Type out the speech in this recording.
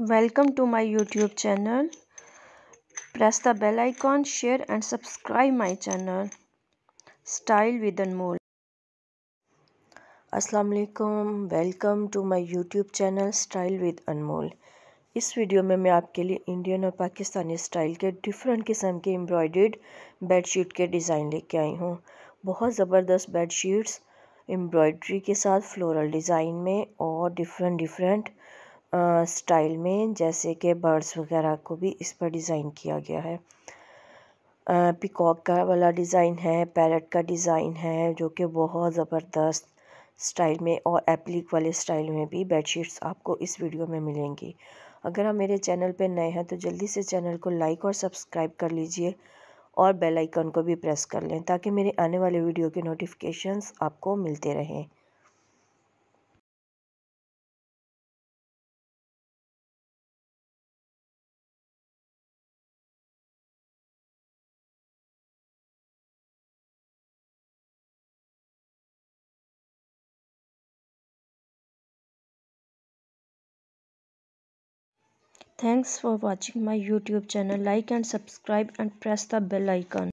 Welcome to my YouTube channel. Press the bell icon, share and subscribe my channel. Style with Anmol. अस्सलाम वालेकुम welcome to my YouTube channel style with Anmol इस video में मैं आपके लिए Indian और Pakistani style के डिफरेंट किस्म के एम्ब्रॉयड बेडशीट के डिज़ाइन लेके आई हूँ बहुत ज़बरदस्त बेडशीट्स एम्ब्रॉयड्री के साथ फ्लोरल डिज़ाइन में और डिफरेंट डिफरेंट स्टाइल में जैसे कि बर्ड्स वगैरह को भी इस पर डिज़ाइन किया गया है पिकॉक का वाला डिज़ाइन है पैरट का डिज़ाइन है जो कि बहुत ज़बरदस्त स्टाइल में और एप्लिक वाले स्टाइल में भी बेडशीट्स आपको इस वीडियो में मिलेंगी अगर आप मेरे चैनल पर नए हैं तो जल्दी से चैनल को लाइक और सब्सक्राइब कर लीजिए और बेल आइकन को भी प्रेस कर लें ताकि मेरे आने वाले वीडियो के नोटिफिकेशंस आपको मिलते रहें Thanks for watching my YouTube channel. Like and subscribe and press the bell icon.